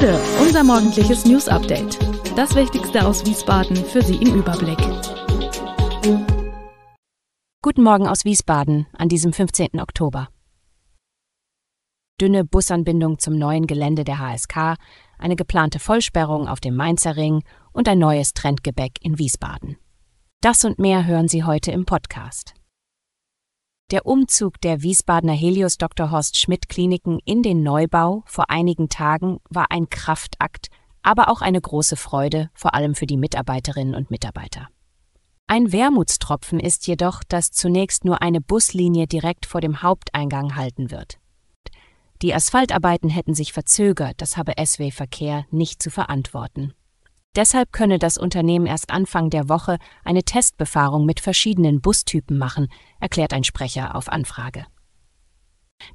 Gude, unser morgendliches News Update. Das Wichtigste aus Wiesbaden für Sie im Überblick. Guten Morgen aus Wiesbaden an diesem 15. Oktober. Dünne Busanbindung zum neuen Gelände der HSK, eine geplante Vollsperrung auf dem Mainzer Ring und ein neues Trendgebäck in Wiesbaden. Das und mehr hören Sie heute im Podcast. Der Umzug der Wiesbadener Helios Dr. Horst Schmidt Kliniken in den Neubau vor einigen Tagen war ein Kraftakt, aber auch eine große Freude, vor allem für die Mitarbeiterinnen und Mitarbeiter. Ein Wermutstropfen ist jedoch, dass zunächst nur eine Buslinie direkt vor dem Haupteingang halten wird. Die Asphaltarbeiten hätten sich verzögert, das habe SW Verkehr nicht zu verantworten. Deshalb könne das Unternehmen erst Anfang der Woche eine Testbefahrung mit verschiedenen Bustypen machen, erklärt ein Sprecher auf Anfrage.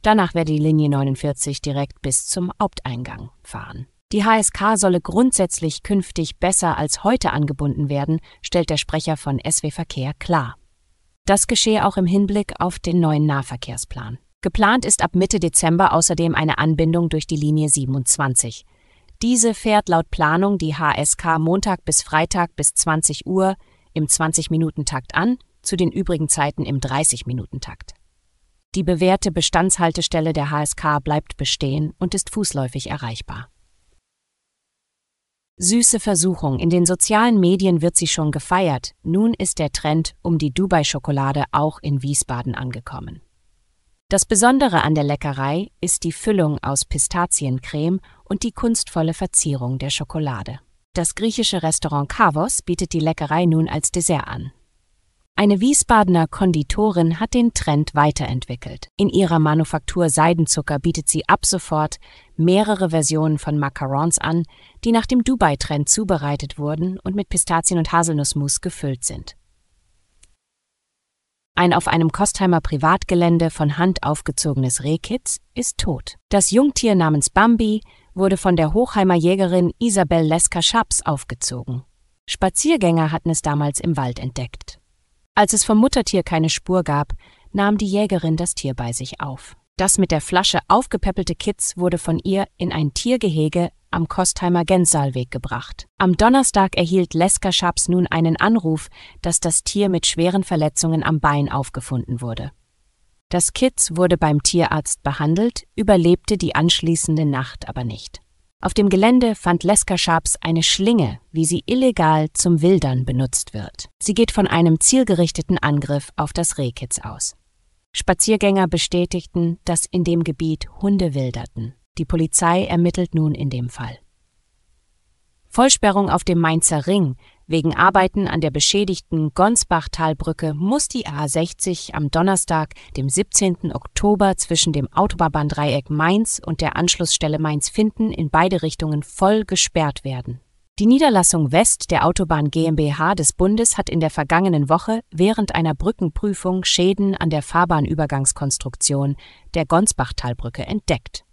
Danach werde die Linie 49 direkt bis zum Haupteingang fahren. Die HSK solle grundsätzlich künftig besser als heute angebunden werden, stellt der Sprecher von SW Verkehr klar. Das geschehe auch im Hinblick auf den neuen Nahverkehrsplan. Geplant ist ab Mitte Dezember außerdem eine Anbindung durch die Linie 27. Diese fährt laut Planung die HSK Montag bis Freitag bis 20 Uhr im 20-Minuten-Takt an, zu den übrigen Zeiten im 30-Minuten-Takt. Die bewährte Bestandshaltestelle der HSK bleibt bestehen und ist fußläufig erreichbar. Süße Versuchung, in den sozialen Medien wird sie schon gefeiert, nun ist der Trend um die Dubai-Schokolade auch in Wiesbaden angekommen. Das Besondere an der Leckerei ist die Füllung aus Pistaziencreme und die kunstvolle Verzierung der Schokolade. Das griechische Restaurant Kavos bietet die Leckerei nun als Dessert an. Eine Wiesbadener Konditorin hat den Trend weiterentwickelt. In ihrer Manufaktur Seidenzucker bietet sie ab sofort mehrere Versionen von Macarons an, die nach dem Dubai-Trend zubereitet wurden und mit Pistazien- und Haselnussmus gefüllt sind. Ein auf einem Kostheimer Privatgelände von Hand aufgezogenes Rehkitz ist tot. Das Jungtier namens Bambi wurde von der Hochheimer Jägerin Isabel Lesker-Schaps aufgezogen. Spaziergänger hatten es damals im Wald entdeckt. Als es vom Muttertier keine Spur gab, nahm die Jägerin das Tier bei sich auf. Das mit der Flasche aufgepäppelte Kitz wurde von ihr in ein Tiergehege am Kostheimer Gensaalweg gebracht. Am Donnerstag erhielt Lesker Schaps nun einen Anruf, dass das Tier mit schweren Verletzungen am Bein aufgefunden wurde. Das Kitz wurde beim Tierarzt behandelt, überlebte die anschließende Nacht aber nicht. Auf dem Gelände fand Leska Sharps eine Schlinge, wie sie illegal zum Wildern benutzt wird. Sie geht von einem zielgerichteten Angriff auf das Rehkitz aus. Spaziergänger bestätigten, dass in dem Gebiet Hunde wilderten. Die Polizei ermittelt nun in dem Fall. Vollsperrung auf dem Mainzer Ring Wegen Arbeiten an der beschädigten Gonsbachtalbrücke muss die A60 am Donnerstag, dem 17. Oktober, zwischen dem Autobahndreieck Mainz und der Anschlussstelle Mainz-Finden in beide Richtungen voll gesperrt werden. Die Niederlassung West der Autobahn GmbH des Bundes hat in der vergangenen Woche während einer Brückenprüfung Schäden an der Fahrbahnübergangskonstruktion der Gonsbachtalbrücke entdeckt.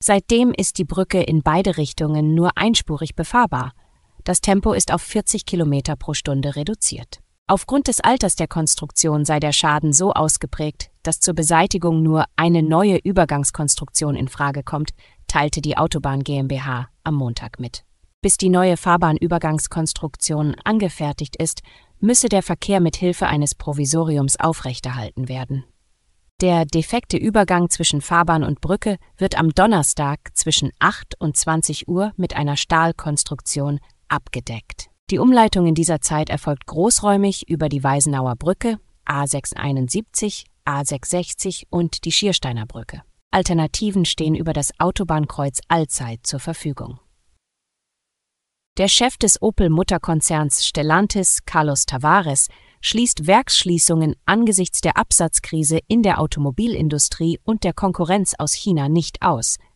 Seitdem ist die Brücke in beide Richtungen nur einspurig befahrbar – das Tempo ist auf 40 km pro Stunde reduziert. Aufgrund des Alters der Konstruktion sei der Schaden so ausgeprägt, dass zur Beseitigung nur eine neue Übergangskonstruktion in Frage kommt, teilte die Autobahn GmbH am Montag mit. Bis die neue Fahrbahnübergangskonstruktion angefertigt ist, müsse der Verkehr mit Hilfe eines Provisoriums aufrechterhalten werden. Der defekte Übergang zwischen Fahrbahn und Brücke wird am Donnerstag zwischen 8 und 20 Uhr mit einer Stahlkonstruktion abgedeckt. Die Umleitung in dieser Zeit erfolgt großräumig über die Weisenauer Brücke, A671, A660 und die Schiersteiner Brücke. Alternativen stehen über das Autobahnkreuz Allzeit zur Verfügung. Der Chef des Opel-Mutterkonzerns Stellantis, Carlos Tavares, schließt Werksschließungen angesichts der Absatzkrise in der Automobilindustrie und der Konkurrenz aus China nicht aus –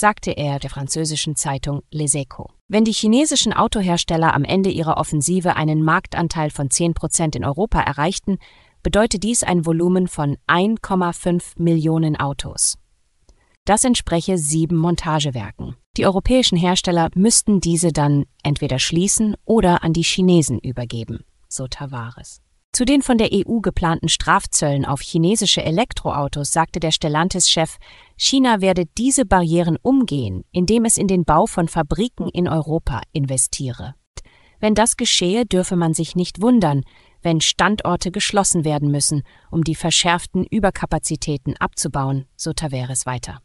sagte er der französischen Zeitung Les Echos. Wenn die chinesischen Autohersteller am Ende ihrer Offensive einen Marktanteil von 10 Prozent in Europa erreichten, bedeutet dies ein Volumen von 1,5 Millionen Autos. Das entspreche sieben Montagewerken. Die europäischen Hersteller müssten diese dann entweder schließen oder an die Chinesen übergeben, so Tavares. Zu den von der EU geplanten Strafzöllen auf chinesische Elektroautos sagte der Stellantis-Chef, China werde diese Barrieren umgehen, indem es in den Bau von Fabriken in Europa investiere. Wenn das geschehe, dürfe man sich nicht wundern, wenn Standorte geschlossen werden müssen, um die verschärften Überkapazitäten abzubauen, so Taveres weiter.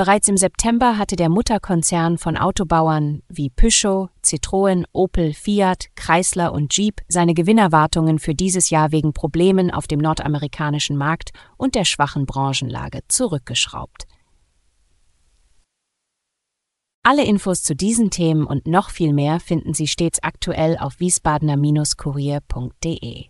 Bereits im September hatte der Mutterkonzern von Autobauern wie Peugeot, Citroën, Opel, Fiat, Chrysler und Jeep seine Gewinnerwartungen für dieses Jahr wegen Problemen auf dem nordamerikanischen Markt und der schwachen Branchenlage zurückgeschraubt. Alle Infos zu diesen Themen und noch viel mehr finden Sie stets aktuell auf wiesbadener-kurier.de.